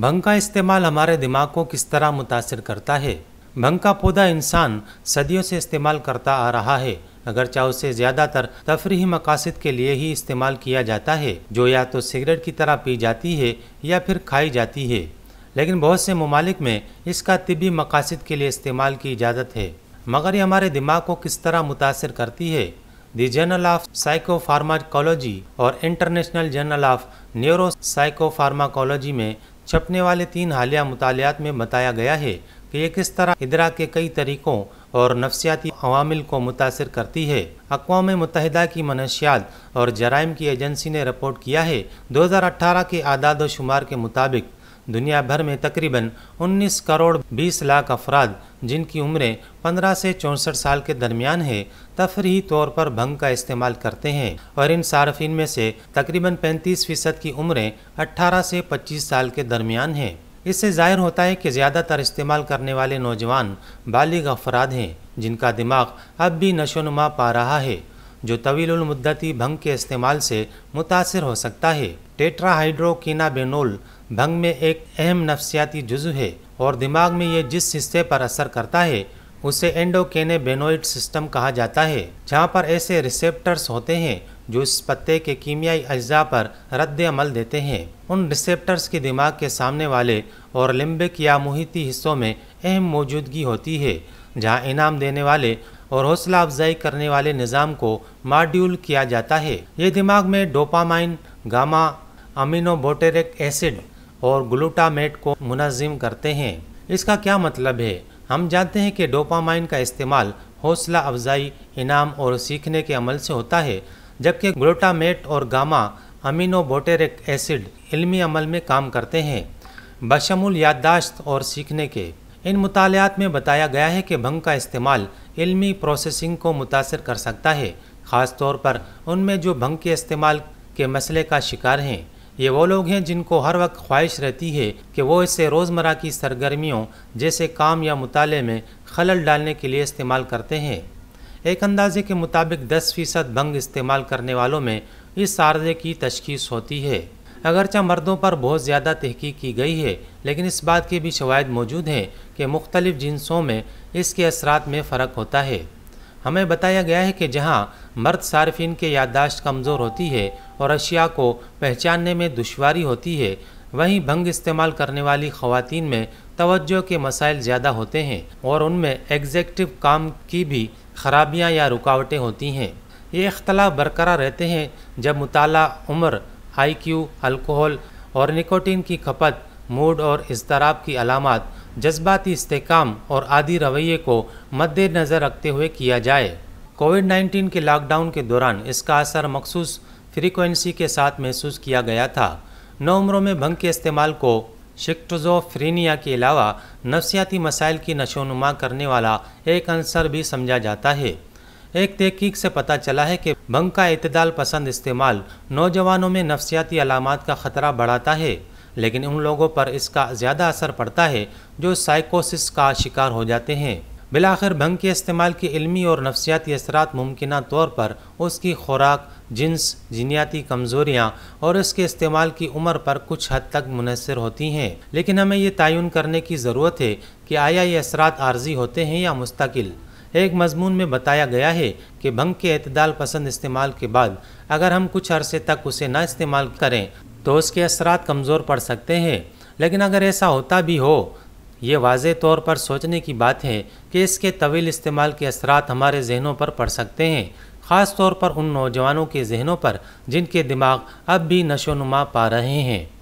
भंग का इस्तेमाल हमारे दिमाग को किस तरह मुतासर करता है भंग का पौधा इंसान सदियों से इस्तेमाल करता आ रहा है अगरचा उसे ज़्यादातर तफरी मकासद के लिए ही इस्तेमाल किया जाता है जो या तो सिगरेट की तरह पी जाती है या फिर खाई जाती है लेकिन बहुत से ममालिक में इसका तिबी मकासद के लिए इस्तेमाल की इजाज़त है मगर ये हमारे दिमाग को किस तरह मुतासर करती है दी जर्नल ऑफ साइकोफार्माकोलॉजी और international journal of neuro psychopharmacology में छपने वाले तीन हालिया मुतालियात में बताया गया है कि ये किस तरह इदरा के कई तरीक़ों और नफसियाती अवामिल को मुतासर करती है अकवा मुतहदा की मनशियात और जराइम की एजेंसी ने रिपोर्ट किया है 2018 के आदाद व शुमार के मुताबिक दुनिया भर में तकरीबन 19 करोड़ 20 लाख अफराद जिनकी उम्रें 15 से चौंसठ साल के दरमियान है तफरी तौर पर भंग का इस्तेमाल करते हैं और इन सार्फिन में से तकरीबन 35 फीसद की उम्रें 18 से 25 साल के दरमियान है इससे जाहिर होता है कि ज़्यादातर इस्तेमाल करने वाले नौजवान बालिग अफराद हैं जिनका दिमाग अब भी नशोनुमा पा रहा है जो मुद्दती भंग के इस्तेमाल से मुतासर हो सकता है टेट्राहाइड्रोकिनाबेनोल भंग में एक अहम नफसियाती जुज़ है और दिमाग में ये जिस हिस्से पर असर करता है उसे एंडोकेनेबेनोइड सिस्टम कहा जाता है जहाँ पर ऐसे रिसेप्टर्स होते हैं जो इस पत्ते के कीमियाई अज्जा पर रद्द अमल देते हैं उन रिसेप्टर्स के दिमाग के सामने वाले और लिम्बिक या मुहिती हिस्सों में अहम मौजूदगी होती है जहाँ इनाम देने वाले और हौसला अफजाई करने वाले निज़ाम को माड्यूल किया जाता है ये दिमाग में डोपामाइन गामा अमीनोबोटेरिक एसिड और ग्लूटामेट को मुनजिम करते हैं इसका क्या मतलब है हम जानते हैं कि डोपामाइन का इस्तेमाल हौसला अफजाई इनाम और सीखने के अमल से होता है जबकि ग्लूटामेट और गामा अमीनोबोटेरिक एसिड इलमी अमल में काम करते हैं बशमुल याददाश्त और सीखने के इन मुतालियात में बताया गया है कि भंग का इस्तेमाल इलमी प्रोसेसिंग को मुतासर कर सकता है ख़ास तौर पर उनमें जो भंग के इस्तेमाल के मसले का शिकार हैं ये वो लोग हैं जिनको हर वक्त ख्वाहिश रहती है कि वो इसे रोज़मर्रा की सरगर्मियों जैसे काम या मुताले में खलल डालने के लिए इस्तेमाल करते हैं एक अंदाजे के मुताबिक 10 फ़ीसद भंग इस्तेमाल करने वालों में इस सारदे की तशखीस होती है अगरचा मर्दों पर बहुत ज़्यादा तहकीक की गई है लेकिन इस बात के भी शवायद मौजूद हैं कि मुख्तलिफ़ जिनसों में इसके असरात में फ़र्क होता है हमें बताया गया है कि जहां मर्द सार्फिन के याददाश्त कमज़ोर होती है और अशिया को पहचानने में दुशारी होती है वहीं भंग इस्तेमाल करने वाली खातन में तोज्जो के मसाइल ज़्यादा होते हैं और उनमें एग्जेक्टिव काम की भी खराबियाँ या रुकावटें होती हैं ये अख्तलाफ बरकरार रहते हैं जब मताल उम्र आई क्यू अल्कोहल और निकोटीन की खपत मूड और इसतराब की अलामत जज्बाती इसकाम और आदि रवैये को मद्देनज़र रखते हुए किया जाए कोविड 19 के लॉकडाउन के दौरान इसका असर मखसूस फ्रीक्वेंसी के साथ महसूस किया गया था नौ उम्रों में भंग के इस्तेमाल को शिक्टोजोफ्रीनिया के अलावा नफसियाती मसाइल की नशोनुमा करने वाला एक अंसर भी समझा जाता है एक तहकीक से पता चला है कि भंग का इतदाल पसंद इस्तेमाल नौजवानों में नफसियाती अलामत का ख़तरा बढ़ाता है लेकिन उन लोगों पर इसका ज़्यादा असर पड़ता है जो साइकोसिस का शिकार हो जाते हैं बिलाखिर भंग के इस्तेमाल के इलमी और नफसियाती असर मुमकिन तौर पर उसकी खुराक जिन्स जीनियाती कमज़ोरियाँ और इसके इस्तेमाल की उम्र पर कुछ हद तक मुनसर होती हैं लेकिन हमें ये तयन करने की ज़रूरत है कि आया ये असर आर्जी होते हैं या मुस्तकिल एक मजमून में बताया गया है कि भंग के अतदाल पसंद इस्तेमाल के बाद अगर हम कुछ अरसे तक उसे ना इस्तेमाल करें तो उसके असरात कमज़ोर पड़ सकते हैं लेकिन अगर ऐसा होता भी हो ये वाज तौर पर सोचने की बात है कि इसके तवील इस्तेमाल के असरात हमारे जहनों पर पड़ सकते हैं ख़ास तौर पर उन नौजवानों के जहनों पर जिनके दिमाग अब भी नशोनुमा पा रहे हैं